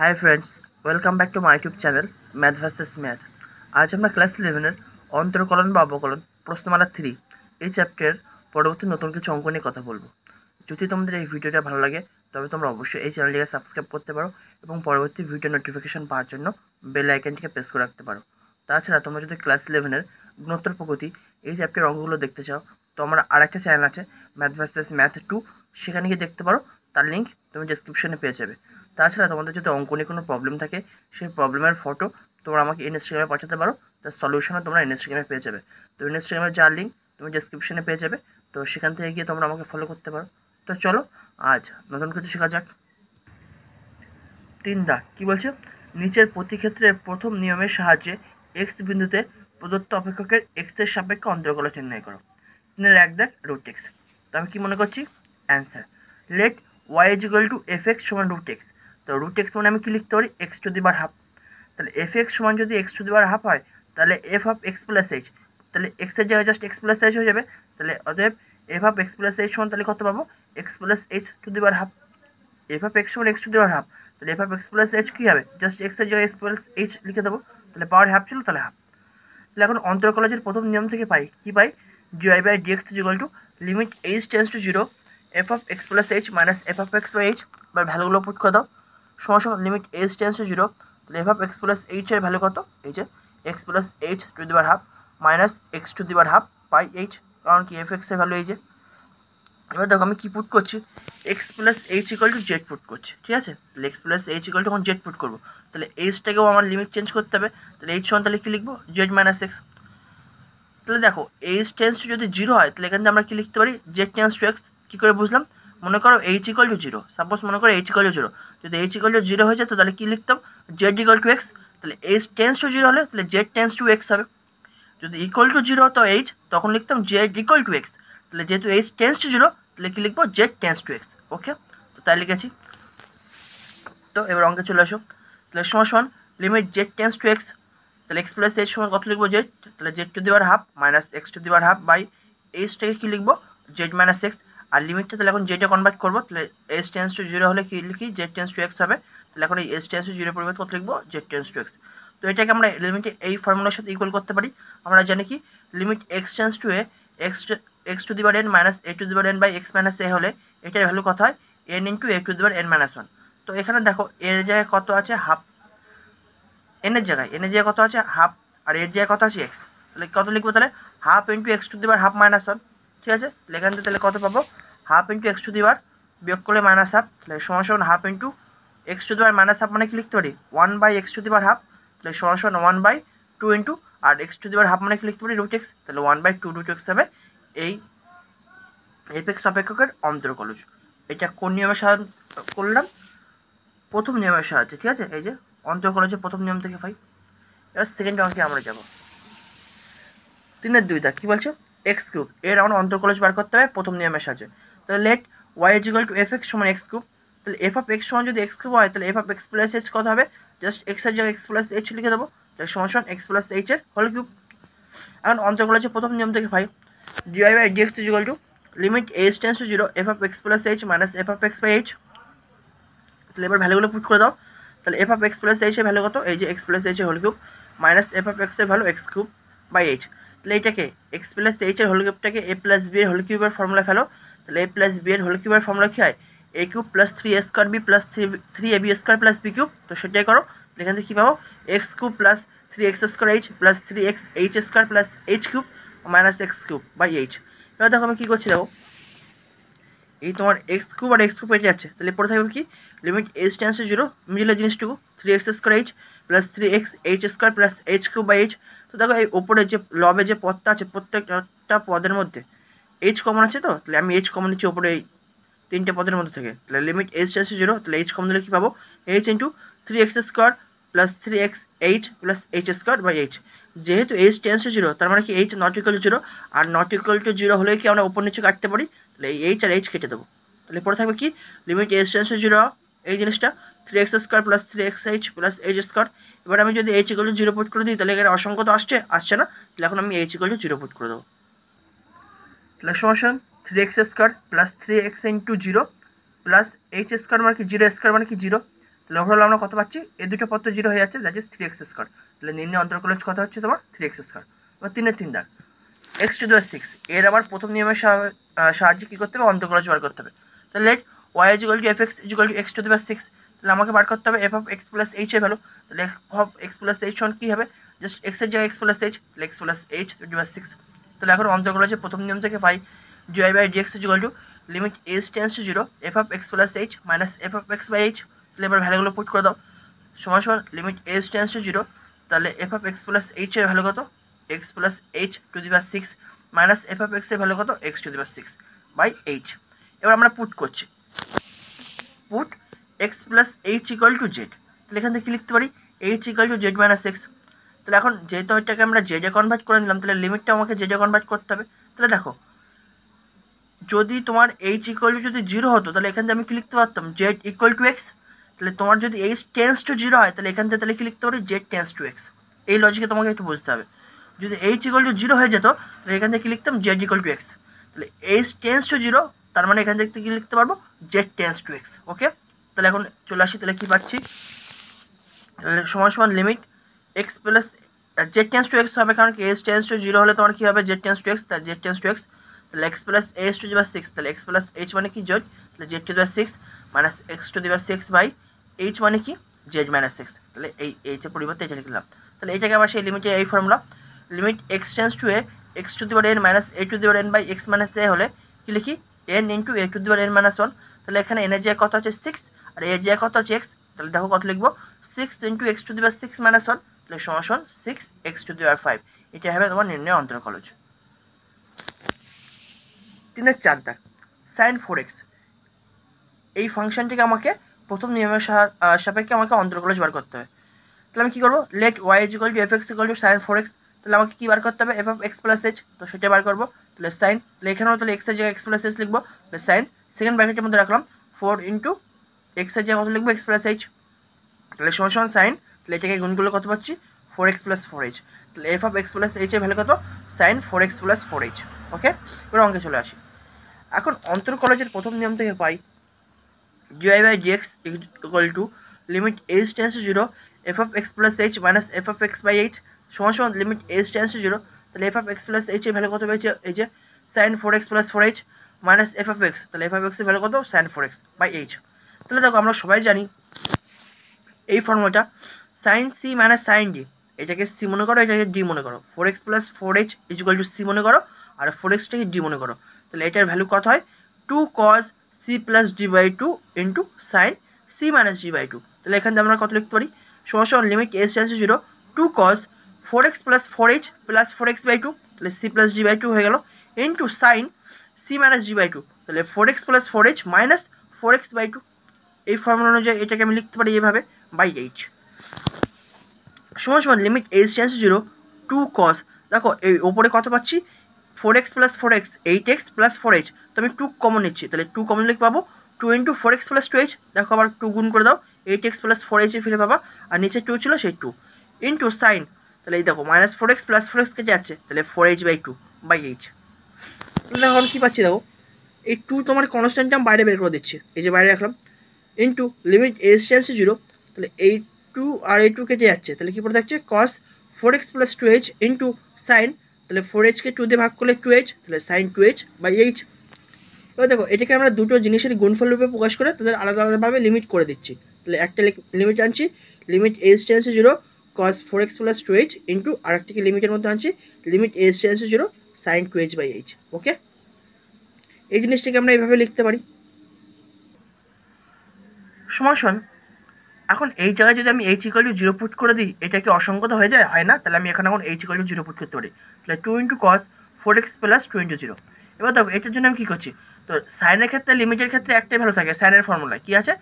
high friends welcome back to my YouTube channel math versus math আজ আমরা class ইলেভেনের অন্তর্কলন বা অবকলন প্রশ্নমালা থ্রি এই চ্যাপ্টারের পরবর্তী নতুন কিছু অঙ্ক নিয়ে কথা বলবো যদি তোমাদের এই ভিডিওটা ভালো লাগে তবে তোমরা অবশ্যই এই চ্যানেলটিকে সাবস্ক্রাইব করতে পারো এবং পরবর্তী ভিডিও নোটিফিকেশন পাওয়ার জন্য বেল আইকনটিকে প্রেস করে রাখতে পারো তাছাড়া তোমরা যদি ক্লাস ইলেভেনের গুণোত্তর প্রগতি এই চ্যাপ্টারের অঙ্কগুলো দেখতে চাও তো আমার আরেকটা চ্যানেল আছে ম্যাথ ভার্সেস ম্যাথ টু সেখানে গিয়ে দেখতে পারো তার লিঙ্ক তুমি ডিসক্রিপশনে পেয়ে যাবে তাছাড়া তোমাদের যদি অঙ্কনে কোনো প্রবলেম থাকে সেই প্রবলেমের ফটো তোমরা আমাকে ইনস্টাগ্রামে পাঠাতে পারো তার সলিউশনও তোমরা ইনস্টাগ্রামে পেয়ে যাবে তো ইনস্টাগ্রামে যার লিঙ্ক তুমি ডিসক্রিপশনে পেয়ে যাবে তো সেখান থেকে গিয়ে তোমরা আমাকে ফলো করতে পারো তো চলো আজ নতুন কিছু শেখা যাক তিন দা কী বলছে নিচের ক্ষেত্রে প্রথম নিয়মের সাহায্যে এক্স বিন্দুতে প্রদত্ত অপেক্ষকের এক্সের সাপেক্ষে অন্তর্কল চিহ্নয় করো তিনের এক দেখ রুট এক্স তো আমি কী মনে করছি answer let y is equal to f x সমান রুট এক্স তো রুট এক্স মানে আমি কী লিখতে পারি x to the power half তাহলে এফ এক্স সমান যদি x to the power half হয় তাহলে f of x plus h তাহলে এক্সের জায়গায় জাস্ট এক্স প্লাস এইচ হয়ে যাবে তাহলে অতএব f of x plus h সমান তাহলে কত পাবো x plus h to the power half f of x সমান x to the power half তাহলে f of x plus h কী হবে জাস্ট এক্সের জায়গায় এক্স প্লাস এইচ লিখে দেবো তাহলে পাওয়ার হাফ ছিল তাহলে হাফ তাহলে এখন অন্তর কলেজের প্রথম নিয়ম থেকে পাই কী পাই d y by d x is equal to limit h tends to zero f of x plus h minus f of x by h বা ভ্যালুগুলো পুট করে দাও সময় সময় limit h tends to zero তাহলে এফ অফ এক্স প্লাস এইচের value কত এই যে x plus h to the power half minus x to the power half পাই এইচ কারণ কি এফ এক্সের ভ্যালু এই যে এবার দেখো আমি কী পুট করছি x plus h equal to z put করছি ঠিক আছে তাহলে x plus h equal to এখন জেড পুট করবো তাহলে এইচটাকেও আমার লিমিট চেঞ্জ করতে হবে তাহলে এইচ সমান তাহলে কী লিখবো জেড মাইনাস এক্স তাহলে দেখো এইচ টেন্স টু যদি জিরো হয় তাহলে এখান থেকে আমরা কী লিখতে পারি জেড টেন্স টু এক্স কী করে বুঝলাম মনে করো h equal to zero suppose মনে করো এইচ ইকল টু জিরো যদি এইচ ইকল টু জিরো হয়ে যেত তাহলে কী লিখতাম জেড ইকল টু এক্স তাহলে এইচ টেন্স টু জিরো হলে তাহলে জেড টেন্স টু এক্স হবে যদি ইকল টু জিরো হতো এইচ তখন লিখতাম জেড ইকল টু এক্স তাহলে যেহেতু এইচ টেন্স টু জিরো তাহলে কী লিখবো z tends to x okay তো তাই লিখেছি তো এবার অঙ্কে চলে আসো তাহলে সমান সমান limit z tends to x তাহলে এক্স প্লাস এইচ সমান কত লিখবো জেড তাহলে z to the power half minus x to the power half by এইচটাকে কী লিখবো জেড মাইনাস এক্স আর লিমিটটা তাহলে এখন জেটা কনভার্ট করবো তাহলে এস টেন্স টু জিরো হলে কী লিখি জেড টেন্স টু এক্স হবে তাহলে এখন এই এস টেন্স টু জিরো পরিবর্তন কত লিখবো জেড টেন্স টু এক্স তো এটাকে আমরা লিমিটে এই ফর্মুলার সাথে ইকুয়াল করতে পারি আমরা জানি কি limit x tends to a x x to the power n minus a to the power n by x minus a হলে এটার ভ্যালু কত হয় n into a to the power n minus one তো এখানে দেখো এর জায়গায় কত আছে হাফ এনের জায়গায় এনের জায়গায় কত আছে হাফ আর এর জায়গায় কত আছে এক্স তাহলে কত লিখবো তাহলে half into x to the power half minus one ঠিক আছে তাহলে এখান থেকে তাহলে কত পাবো half into x to the power বিয়োগ করলে মাইনাস হাফ তাহলে সমান সমান half into x to the power minus half মানে কি লিখতে পারি one by x to the power half তাহলে সমান সমান ওয়ান বাই টু ইন্টু আর x to the power half মানে কি লিখতে পারি রুট এক্স তাহলে one by two root x হবে এই এফ এক্স অপেক্ষকের অন্তরকলজ এটা কোন নিয়মের সাহায্য করলাম প্রথম নিয়মের সাহায্যে ঠিক আছে এই যে অন্তরকলজের প্রথম নিয়ম থেকে পাই এবার সেকেন্ড অঙ্কে আমরা যাব তিনের দুইটা কী বলছো এক্স কিউব এর আমরা অন্তর্কলজ বার করতে হবে প্রথম নিয়মের সাহায্যে তাহলে let y is equal to f x সমান এক্স কিউব তাহলে এফ অফ এক্স সমান যদি এক্স কিউব হয় তাহলে f of x plus h কত হবে জাস্ট এক্সের জায়গায় এক্স প্লাস এইচ লিখে দেবো তাহলে সমান সমান এক্স প্লাস এইচ এর হোল কিউব এখন অন্তর্কলজের প্রথম নিয়ম থেকে ভাই d y by d x is equal to limit h tends to zero f of x plus h minus f of x by h তাহলে এবার ভ্যালুগুলো পুট করে দাও তাহলে এফ অফ এক্স প্লাস এইচের ভ্যালু কত এই যে এক্স প্লাস এইচের whole cube minus f of এক্সের value x cube by h তাহলে এটাকে এক্স প্লাস এইচের হোল কিউবটাকে এ প্লাস বি এর হোল কিউবের ফর্মুলা ফেলো তাহলে এ প্লাস বি এর হোল কিউবের ফর্মুলা কী হয় a cube plus three a square b plus three three a b square plus b cube তো সেটাই করো এখান থেকে কী পাবো x cube plus three x square h plus three x h square plus h cube minus x cube by h এবার দেখো আমি কী করছি দেখো এই তোমার এক্স কিউব আর এক্স কিউব পেটে যাচ্ছে তাহলে পড়ে থাকবে কি limit h tends to zero মিডিলের জিনিসটুকু three x square h plus three x h square plus h cube by h দেখো এই ওপরে যে লবে যে পদটা আছে প্রত্যেকটা পদের মধ্যে এইচ কমন আছে তো তাহলে আমি এইচ কমন নিচ্ছি ওপরে এই তিনটে পদের মধ্যে থেকে তাহলে লিমিট এইচ এসে জিরো তাহলে এইচ কমন দিলে কী পাবো h into three x square plus three x h plus h square by h যেহেতু এইচ টেন্স টু জিরো তার মানে কি h not equal to zero আর নট ইকুয়াল টু জিরো হলে কি আমরা ওপর নিচে কাটতে পারি তাহলে এই এইচ আর এইচ কেটে দেবো তাহলে পরে থাকবে কি limit h tends to zero এই জিনিসটা three x square plus three x h plus h square এবার আমি যদি h equal to zero put করে দিই তাহলে এখানে অসংখ্য তো আসছে আসছে না তাহলে এখন আমি h equal to zero put করে দেবো তাহলে সমান three x square plus three x into zero plus h square মানে কি জিরো স্কোয়ার মানে কি জিরো তাহলে ওভারঅল আমরা কত পাচ্ছি এই দুটো পত্র জিরো হয়ে যাচ্ছে that is three x square তাহলে নিম্নে অন্তর্কলজ কত হচ্ছে তোমার থ্রি এক্স স্কোয়ার এবার তিনের তিন দাগ এক্স টু দু সিক্স এর আবার প্রথম নিয়মের সাহায্যে কী করতে হবে অন্তর্কলজ বার করতে হবে তাহলে let y is equal to f x is equal to x to the six তাহলে আমাকে বার করতে হবে f of x plus h এর ভ্যালু তাহলে f of x plus h সমান কী হবে জাস্ট এক্সের জায়গায় এক্স প্লাস এইচ তাহলে x plus h twenty by six তাহলে এখন অন্তর করা হচ্ছে প্রথম নিয়ম থেকে five d y by d x equal to limit h tends to zero f of x plus h minus f of x by h তাহলে এবার ভ্যালুগুলো পুট করে দাও সমান সমান limit h tends to zero তাহলে f of x plus h এর value কত x plus h to the power six minus f of x এর ভ্যালু কত x to the six by h এবার আমরা পুট করছি put x plus h equal to z তাহলে এখান থেকে কী লিখতে পারি h equal to z minus x তাহলে এখন যেহেতু এটাকে আমরা জেডে কনভার্ট করে নিলাম তাহলে লিমিটটা আমাকে জেডে কনভার্ট করতে হবে তাহলে দেখো যদি তোমার এইচ ইকুয়াল টু যদি জিরো হতো তাহলে এখান থেকে আমি কি লিখতে পারতাম জেড ইকুয়াল টু এক্স তাহলে তোমার যদি এইচ টেন্স টু জিরো হয় তাহলে এখান থেকে তাহলে কি লিখতে পারি জেড টেন্স টু এক্স এই লজিকে তোমাকে একটু বুঝতে হবে যদি এইচ ইকুয়াল টু জিরো হয়ে যেত তাহলে এখান থেকে কী লিখতাম জেড ইকুয়াল টু এক্স তাহলে এইচ টেন্স টু জিরো তার মানে এখান থেকে কি লিখতে পারবো z tends to x okay তাহলে এখন চলে আসি তাহলে কী পাচ্ছি সমান সমান limit x plus z tends to x হবে কারণ কি এস টেন্স টু জিরো হলে তোমার কী হবে জেড টেন্স টু এক্স তাহলে জেড টেন্স টু এক্স তাহলে এক্স প্লাস এস টু দিবার সিক্স তাহলে এক্স প্লাস এইচ মানে কি জেড তাহলে জেড টু দিবার সিক্স মাইনাস এক্স টু দিবার সিক্স বাই এইচ মানে কি জেড মাইনাস সিক্স তাহলে এই এইচের পরিবর্তে এটা লিখলাম তাহলে এইটাকে আবার সেই লিমিটের এই formula limit x tends to a x to দিবার এন মাইনাস এ টু দিবার n by x minus a হলে কি লিখি এন ইন্টু এ টু দিবার এন মাইনাস ওয়ান তাহলে এখানে এনার্জি কত হচ্ছে সিক্স আর এরিয়া কত হচ্ছে এক্স তাহলে দেখো কত লিখবো সিক্স ইন্টু এক্স টু দিবার সিক্স মাইনাস ওয়ান তাহলে সমাসন সিক্স এক্স টু দিবার ফাইভ এটা হবে তোমার নির্ণয় অন্তর্কলজ তিনের চার দাগ সাইন ফোর এক্স এই ফাংশনটিকে আমাকে প্রথম নিয়মের সাপেক্ষে আমাকে অন্তর্কলজ বার করতে হবে তাহলে আমি কী করবো let y is equal to f x equal to sine four x তাহলে আমাকে কী বার করতে হবে এফ এক্স প্লাস এইচ তো সেটা বার করবো তাহলে সাইন তাহলে এখানেও তাহলে এক্সের জায়গায় এক্স প্লাস এইচ লিখবো তাহলে সাইন সেকেন্ড ব্র্যাকেটের মধ্যে রাখলাম ফোর ইন্টু এক্স জায়গায় কত লিখবো এক্স প্লাস এইচ তাহলে সমান সমান সাইন তাহলে এটাকে গুণ কত পাচ্ছি four x plus four h তাহলে এফ অফ এক্স প্লাস এইচের ভ্যালু কত sine four x plus four h okay এবার অঙ্কে চলে আসি এখন অন্তর কলেজের প্রথম নিয়ম থেকে পাই d y by d x equal to limit h tends to zero f of x plus h minus f of x by h সমান সমান limit h tends to zero তাহলে এফ অফ এক্স প্লাস এইচের ভ্যালু কত পেয়েছে এই যে sine four x plus four h minus f of x তাহলে f of এক্সের ভ্যালু কত sine four x by h তাহলে দেখো আমরা সবাই জানি এই ফর্মুলাটা sine c minus sine d এটাকে সি মনে করো এটাকে ডি মনে করো four x plus four h equal to c মনে করো আর ফোর এক্সটাকে ডি মনে করো তাহলে এটার ভ্যালু কত হয় two cos c plus d by two into sine c minus d by two তাহলে এখান থেকে আমরা কত লিখতে পারি সমান limit s tends zero two cos four x plus four h plus four x by two তাহলে c plus d by two হয়ে গেল into sine c minus d by two তাহলে four x plus four h minus four x by two এই formula অনুযায়ী এটাকে আমি লিখতে পারি এভাবে বাই এইচ সময় সময় limit h tends zero two cos দেখো এই ওপরে কত পাচ্ছি four x plus four x eight x plus four h তো আমি টু কমন নিচ্ছি তাহলে টু কমন লিখে পাবো two into four x plus two h দেখো আবার টু গুণ করে দাও এইট এক্স প্লাস ফোর এইচে ফিরে পাবা আর নিচে টু ছিল সেই টু ইন্টু সাইন তাহলে এই দেখো minus four x plus four x কেটে যাচ্ছে তাহলে four h by two by h এখন কী পাচ্ছি দেখো এই টু তোমার কনস্ট্যান্ট আমি বাইরে বের করে দিচ্ছে এই যে বাইরে রাখলাম into limit s tends zero তাহলে এই টু আর এই টু কেটে যাচ্ছে তাহলে কী পড়ে থাকছে cos four x plus two h into sine তাহলে ফোর এইচকে টু দিয়ে ভাগ করলে টু এইচ তাহলে sine two h by h এবার দেখো এটাকে আমরা দুটো জিনিসের গুণফল রূপে প্রকাশ করে তাদের আলাদা আলাদাভাবে লিমিট করে দিচ্ছি তাহলে একটা লিমিট আনছি limit s tends zero cos four x plus two h into আর একটিকে লিমিটের মধ্যে আনছি limit s tends zero sine two h by h okay এই জিনিসটাকে আমরা এইভাবে লিখতে পারি সমাসন এখন এই জায়গায় যদি আমি h equal to zero put করে দিই এটা কি অসংগত হয়ে যায় হয় না তাহলে আমি এখানে এখন h equal to zero put করতে পারি তাহলে two into cos four x plus two into zero এবার দেখো এটার জন্য আমি কী করছি তো সাইনের ক্ষেত্রে লিমিটের ক্ষেত্রে একটাই ভালো থাকে সাইনের ফর্মুলা কী আছে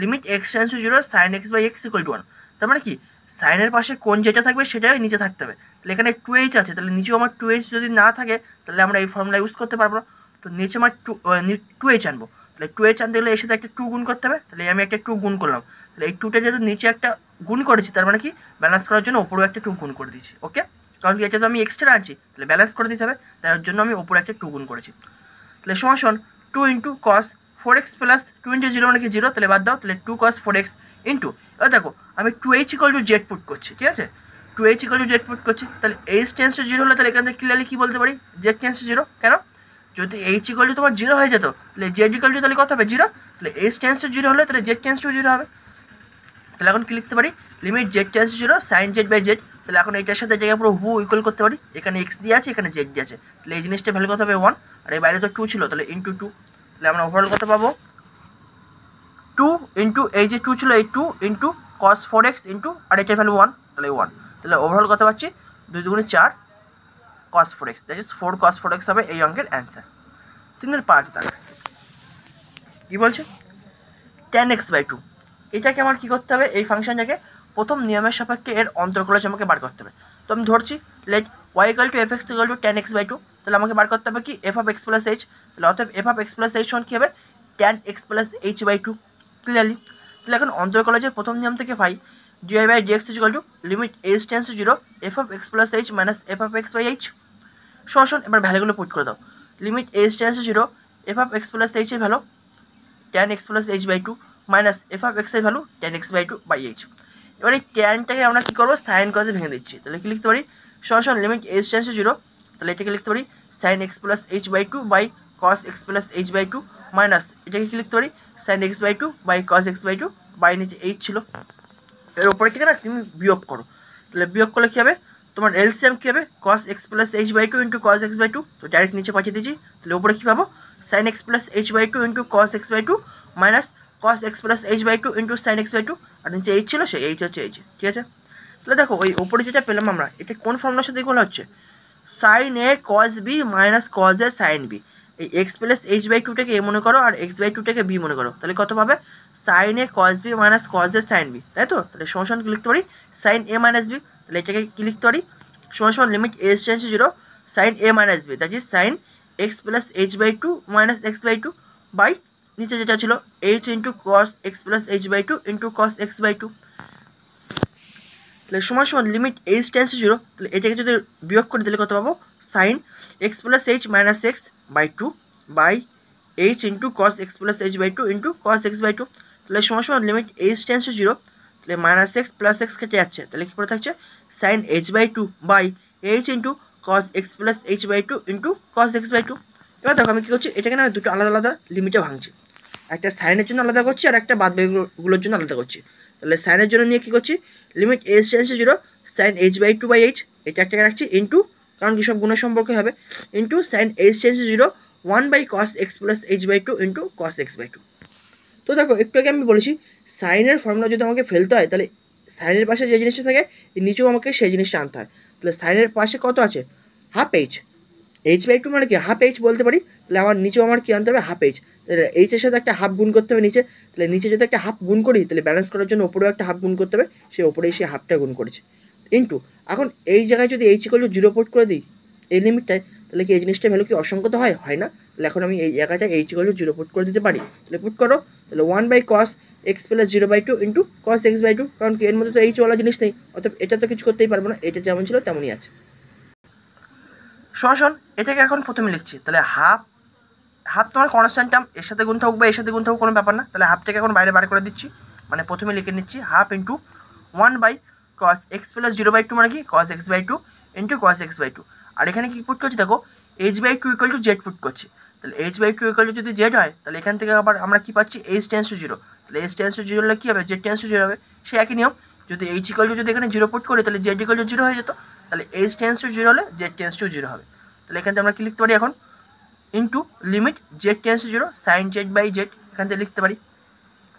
limit x tends to zero sine x by x equal to one তার মানে কি সাইনের পাশে কোন যেটা থাকবে সেটাই নিচে থাকতে হবে তাহলে এখানে টু এইচ আছে তাহলে নিচেও আমার টু এইচ যদি না থাকে তাহলে আমরা এই ফর্মুলা ইউজ করতে পারবো তো নিচে আমার টু টু এইচ আনবো তাহলে টু এর চান দেখলে এসে একটা টু গুণ করতে হবে তাহলে আমি একটা টু গুণ করলাম তাহলে এই টুটা যেহেতু নিচে একটা গুণ করেছি তার মানে কি ব্যালেন্স করার জন্য ওপরেও একটা টু গুণ করে দিয়েছি ওকে কারণ কি এটা তো আমি এক্সট্রা আনছি তাহলে ব্যালেন্স করে দিতে হবে তার জন্য আমি ওপরে একটা টু গুণ করেছি তাহলে শোন two into cos four x plus two into zero মানে কি জিরো তাহলে বাদ দাও তাহলে two cos four x into এবার দেখো আমি two h equal to z put করছি ঠিক আছে two h equal to z put করছি তাহলে এইচ টেন্স টু জিরো হলে তাহলে এখান থেকে ক্লিয়ারলি কী বলতে পারি জেড টেন্স টু জিরো কেন যদি এইচ ইকুয়াল টু তোমার জিরো হয়ে যেত তাহলে জেড ইকুয়াল টু তাহলে কত হবে জিরো তাহলে এইচ টেন্স টু জিরো হলে তাহলে জেড টেন্স টু জিরো হবে তাহলে এখন কি লিখতে পারি limit z tends to zero sine z by z তাহলে এখন এইটার সাথে জায়গায় পুরো হু ইকুয়াল করতে পারি এখানে এক্স দিয়ে আছে এখানে জেড দিয়ে আছে তাহলে এই জিনিসটা ভ্যালু কত হবে ওয়ান আর এই বাইরে তো টু ছিল তাহলে ইন্টু টু তাহলে আমরা ওভারঅল কত পাবো টু ইন্টু এই যে টু ছিল এই two into cos four x into আর এটার ভ্যালু ওয়ান তাহলে ওয়ান তাহলে ওভারঅল কত পাচ্ছি দুই দুগুণে চার cos four x that is four 4x four x হবে এই অঙ্কের অ্যান্সার এর পাঁচ দাগ কী বলছে টেন এক্স বাই টু এটাকে আমার কী করতে হবে এই ফাংশনটাকে প্রথম নিয়মের সাপেক্ষে এর অন্তর্কলজ আমাকে বার করতে হবে তো আমি ধরছি let y fx to f x to tan x by two তাহলে আমাকে বার করতে হবে কি এফ অফ এক্স এইচ তাহলে অতএব f of x plus h হবে tan x plus h by two clearly তাহলে এখন অন্তর্কলজের প্রথম নিয়ম থেকে ভাই dy by d x is equal to limit h tends to zero f of x h minus f of x by h সমাসন এবার ভ্যালুগুলো পুট করে দাও লিমিট এইচটা আছে zero f of x plus এইচের value tan x plus h by two minus f x এক্সের value tan x by two by h এবার এই ট্যানটাকে আমরা কী করবো সাইন কজে ভেঙে দিচ্ছি তাহলে কি লিখতে পারি সরাসরি লিমিট এইচ আছে জিরো তাহলে এটাকে লিখতে পারি sine x plus h by two by cos x plus h by two minus এটাকে কি লিখতে পারি sine x by two by cos x by two by নিচে এইচ ছিল এর ওপরে কী না তুমি বিয়োগ করো তাহলে বিয়োগ করলে কী হবে তোমার এলসিএম কী হবে cos x plus h by two into cos x by two তো ডাইরেক্ট নিচে পাঠিয়ে দিচ্ছি তাহলে ওপরে কী পাবো sine x plus h by two into cos x by two minus cos x plus h by two into sine x by two আর নিচে এইচ ছিল সে এইচ হচ্ছে এইচ ঠিক আছে তাহলে দেখো ওই ওপরে যেটা পেলাম আমরা এটা কোন ফর্মুলার সাথে গোলা হচ্ছে sine a cos b minus cos a sine b এই এক্স প্লাস এইচ বাই টুটাকে এ মনে করো আর এক্স বাই টুটাকে বি মনে করো তাহলে কত পাবে sine a cos b minus cos a sine b তাই তো তাহলে সমস্যা লিখতে পারি সাইন এ মাইনাস বি তাহলে এটাকে ক্লিক করি সময় সমান limit s tends zero sine a minus b that is sine x plus h by two minus x by two by নিচে যেটা ছিল h into cos x plus h by two into cos x by two তাহলে সময় সমান limit h tends zero তাহলে এটাকে যদি বিয়োগ করে দিলে কত পাবো sine x plus h minus x by two by h into cos x plus h by two into cos x by two তাহলে সময় সমান লিমিট এইচ টেন্স জিরো তাহলে মাইনাস এক্স প্লাস এক্স কেটে যাচ্ছে তাহলে কী পড়ে থাকছে sine h by two by h into cos x plus h by two into cos x by two এবার দেখো আমি কী করছি এটাকে না দুটো আলাদা আলাদা লিমিটে ভাঙছি একটা সাইনের জন্য আলাদা করছি আর একটা বাদ জন্য আলাদা করছি তাহলে সাইনের জন্য নিয়ে কী করছি limit h tends zero sine h by two by h এটা একটাকে রাখছি ইন্টু কারণ কী সব গুণের সম্পর্কে হবে into sine h tends zero one by cos x plus h by two into cos x by two তো দেখো একটু আগে আমি বলেছি সাইনের ফর্মুলা যদি আমাকে ফেলতে হয় তাহলে সাইনের পাশে যে জিনিসটা থাকে নিচেও আমাকে সেই জিনিসটা আনতে হয় তাহলে সাইনের পাশে কত আছে half h h by two মানে কি হাফ এইচ বলতে পারি তাহলে আমার নিচেও আমার কী আনতে হবে হাফ এইচ তাহলে এইচের সাথে একটা হাফ গুণ করতে হবে নিচে তাহলে নিচে যদি একটা হাফ গুণ করি তাহলে ব্যালেন্স করার জন্য ওপরেও একটা হাফ গুণ করতে হবে সে ওপরেই সে হাফটা গুণ করেছে ইন্টু এখন এই জায়গায় যদি এইচ ইকল জিরো পোর্ট করে দিই এই লিমিটটায় তাহলে কি এই জিনিসটা ভ্যালু কি অসংগত হয় হয় না তাহলে এখন আমি এই জায়গাটা h equal to zero put করে দিতে পারি তাহলে পুট করো তাহলে one by cos x plus zero by two into cos x by two কারণ কি এর মধ্যে তো এইচ ওয়ালা জিনিস নেই অর্থাৎ এটা তো কিছু করতেই পারবো না এটা যেমন ছিল তেমনই আছে শোন এটাকে এখন প্রথমে লিখছি তাহলে হাফ হাফ তোমার কনস্ট্যান্ট টার্ম এর সাথে গুণ থাকুক বা এর সাথে গুণ থাকুক কোনো ব্যাপার না তাহলে হাফটাকে এখন বাইরে বার করে দিচ্ছি মানে প্রথমে লিখে নিচ্ছি half into one by cos x plus zero by two মানে কি cos x by two into cos x by two আর এখানে কি পুট করছি দেখো h by two equal to z put করছি তাহলে h by two equal to যদি জেড হয় তাহলে এখান থেকে আবার আমরা কী পাচ্ছি এইচ টেন্স টু জিরো তাহলে এইচ টেন্স টু জিরো হলে কী হবে জেড টেন্স টু জিরো হবে সে একই নিয়ম যদি এইচ ইকুয়াল টু যদি এখানে জিরো পুট করি তাহলে জেড ইকুয়াল টু জিরো হয়ে যেত তাহলে এইচ টেন্স টু জিরো হলে জেড টেন্স টু জিরো হবে তাহলে এখান থেকে আমরা কী লিখতে পারি এখন into limit z tends to zero sine z by z এখান থেকে লিখতে পারি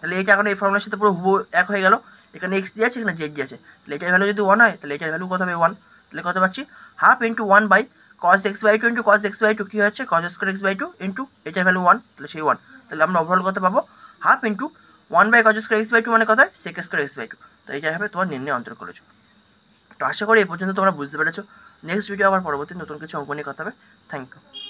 তাহলে এটা এখন এই ফর্মুলার সাথে পুরো হুবো এক হয়ে গেল এখানে এক্স দিয়ে আছে এখানে জেড দিয়ে আছে তাহলে এটার ভ্যালু যদি ওয়ান হয় তাহলে এটার ভ্যালু কত হবে ওয়ান তাহলে কত পাচ্ছি half into one by cos x by two into cos x by two কী হচ্ছে cos square x by two into এটা ভ্যালু ওয়ান তাহলে সেই ওয়ান তাহলে আমরা ওভারঅল করতে পাবো half into one by cos square x by two মানে কথা হয় sec square x by two তো এইটাই হবে তোমার নির্ণয় অন্তর করেছো তো আশা করি এই পর্যন্ত তোমরা বুঝতে পেরেছো নেক্সট ভিডিও আবার পরবর্তী নতুন কিছু অঙ্ক নিয়ে কথা হবে থ্যাংক ইউ